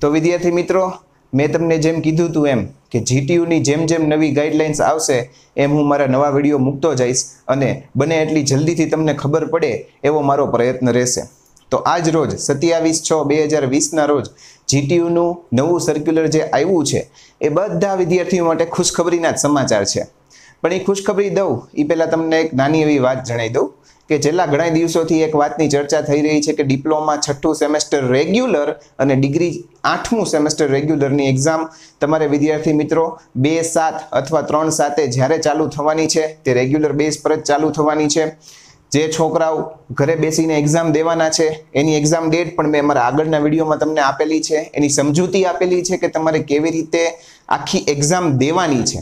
તો વિદ્યાર્થી મિત્રો મેં તમને જેમ કીધું હતું એમ કે જીટીયુની જેમ જેમ નવી ગાઈડલાઇન્સ આવશે એમ હું મારા નવા વિડીયો મૂકતો જઈશ અને બને એટલી જલ્દીથી તમને ખબર પડે એવો મારો પ્રયત્ન રહેશે તો આજ રોજ સત્યાવીસ છ બે હજાર વીસના રોજ જીટીયુનું નવું સર્ક્યુલર જે આવ્યું છે એ બધા વિદ્યાર્થીઓ માટે ખુશખબરીના જ સમાચાર છે પણ એ ખુશખબરી દઉં એ પહેલાં તમને એક નાની એવી વાત જણાવી દઉં કે છેલ્લા ઘણા દિવસોથી એક વાતની ચર્ચા થઈ રહી છે કે ડિપ્લોમા છઠ્ઠું સેમેસ્ટર રેગ્યુલર અને ડિગ્રી આઠમું સેમેસ્ટર રેગ્યુલરની એક્ઝામ તમારે વિદ્યાર્થી મિત્રો બે સાત અથવા ત્રણ સાતે જ્યારે ચાલુ થવાની છે તે રેગ્યુલર બેઝ પર જ ચાલુ થવાની છે જે છોકરાઓ ઘરે બેસીને એક્ઝામ દેવાના છે એની એક્ઝામ ડેટ પણ મેં અમારા આગળના વિડીયોમાં તમને આપેલી છે એની સમજૂતી આપેલી છે કે તમારે કેવી રીતે આખી એક્ઝામ દેવાની છે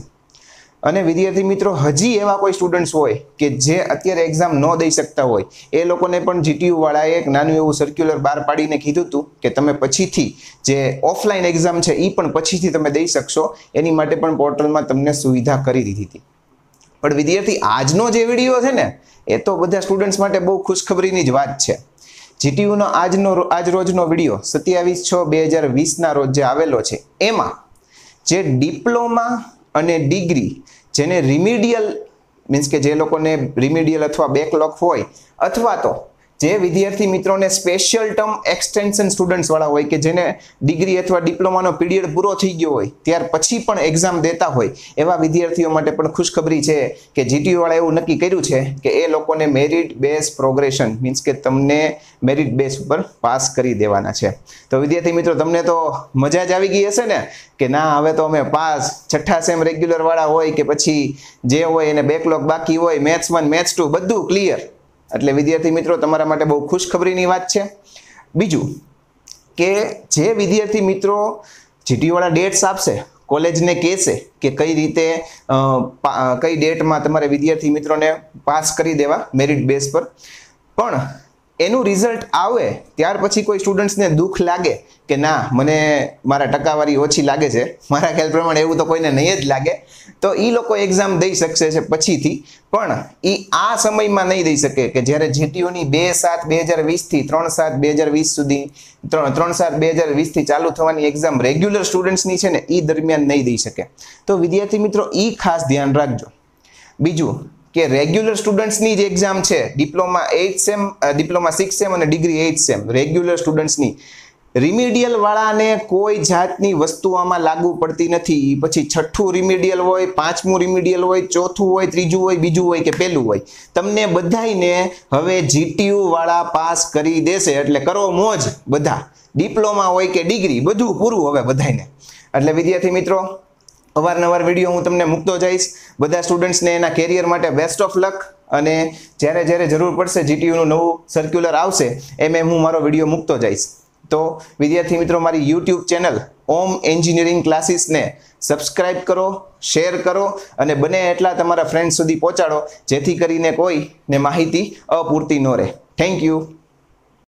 અને વિદ્યાર્થી મિત્રો હજી એવા કોઈ સ્ટુડન્ટ્સ હોય કે જે અત્યારે એક્ઝામ ન દઈ શકતા હોય એ લોકોને પણ જીટીયુવાળાએ એક નાનું એવું સર્ક્યુલર બહાર પાડીને કીધું હતું કે તમે પછીથી જે ઓફલાઈન એક્ઝામ છે એ પણ પછીથી તમે દઈ શકશો એની માટે પણ પોર્ટલમાં તમને સુવિધા કરી દીધી હતી પણ વિદ્યાર્થી આજનો જે વિડીયો છે ને એ તો બધા સ્ટુડન્ટ્સ માટે બહુ ખુશખબરીની જ વાત છે જીટીયુનો આજનો આજ રોજનો વિડીયો સત્યાવીસ છ બે હજાર વીસના રોજ જે આવેલો છે એમાં જે ડિપ્લોમા અને ડિગ્રી જેને રિમિડિયલ મીન્સ કે જે લોકોને રિમિડિયલ અથવા બેકલોક હોય અથવા તો જે વિદ્યાર્થી મિત્રોને સ્પેશિયલ ટર્મ એક્સટેન્શન સ્ટુડન્ટ્સવાળા હોય કે જેને ડિગ્રી અથવા ડિપ્લોમાનો પીરિયડ પૂરો થઈ ગયો હોય ત્યાર પછી પણ એક્ઝામ દેતા હોય એવા વિદ્યાર્થીઓ માટે પણ ખુશખબરી છે કે જીટીયુવાળા એવું નક્કી કર્યું છે કે એ લોકોને મેરિટ બેઝ પ્રોગ્રેશન મીન્સ કે તમને મેરિટ બેઝ ઉપર પાસ કરી દેવાના છે તો વિદ્યાર્થી મિત્રો તમને તો મજા જ આવી ગઈ હશે ને કે ના હવે તો અમે પાસ છઠ્ઠા સેમ રેગ્યુલરવાળા હોય કે પછી જે હોય એને બેકલોગ બાકી હોય મેથ્સ વન મેથ્સ ટુ બધું ક્લિયર એટલે વિદ્યાર્થી મિત્રો તમારા માટે બહુ ખુશખબરીની વાત છે બીજું કે જે વિદ્યાર્થી મિત્રો જીટીયુવાળા ડેટ્સ આપશે કોલેજને કહેશે કે કઈ રીતે કઈ ડેટમાં તમારે વિદ્યાર્થી મિત્રોને પાસ કરી દેવા મેરિટ બેઝ પર પણ એનું રિઝલ્ટ આવે ત્યાર પછી કોઈ સ્ટુડન્ટ્સને દુઃખ લાગે કે ના મને મારા ટકાવારી ઓછી લાગે છે મારા ખ્યાલ પ્રમાણે એવું તો કોઈને નહીં જ લાગે તો એ લોકો એક્ઝામ દઈ શકશે છે પછીથી પણ એ આ સમયમાં નહીં દઈ શકે કે જ્યારે જીટીયુની બે સાત બે હજાર વીસથી ત્રણ સાત બે હજાર વીસ સુધી ત્રણ ત્રણ સાત બે હજાર વીસથી ચાલુ થવાની એક્ઝામ રેગ્યુલર સ્ટુડન્ટ્સની છે ને એ દરમિયાન નહીં દઈ શકે તો વિદ્યાર્થી મિત્રો એ ખાસ ધ્યાન રાખજો બીજું કે રેગ્યુલર સ્ટુડન્ટ્સની જે એક્ઝામ છે diploma eight sem diploma six sem અને ડિગ્રી એઇટ સેમ રેગ્યુલર સ્ટુડન્ટ્સની રિમિડિયલ વાળાને કોઈ જાતની વસ્તુ આમાં લાગુ પડતી નથી પછી છઠ્ઠું રિમિડિયલ હોય પાંચમું રિમિડિયલ હોય ચોથું હોય ત્રીજું હોય બીજું હોય કે પહેલું હોય તમને બધાને હવે જીટીયુ વાળા પાસ કરી દેશે એટલે કરો મોજ બધા ડિપ્લોમા હોય કે ડિગ્રી બધું પૂરું હવે બધાને એટલે વિદ્યાર્થી મિત્રો અવારનવાર વિડીયો હું તમને મૂકતો જઈશ બધા સ્ટુડન્ટ્સને એના કેરિયર માટે બેસ્ટ ઓફ લક અને જ્યારે જ્યારે જરૂર પડશે જીટીયુનું નવું સર્ક્યુલર આવશે એમ એમ હું મારો વિડીયો મૂકતો જઈશ તો વિદ્યાર્થી મિત્રો મારી યુટ્યુબ ચેનલ ઓમ એન્જિનિયરિંગ ક્લાસીસને સબસ્ક્રાઇબ કરો શેર કરો અને બને એટલા તમારા ફ્રેન્ડ સુધી પહોંચાડો જેથી કરીને કોઈને માહિતી અપૂરતી ન રહે થેન્ક યુ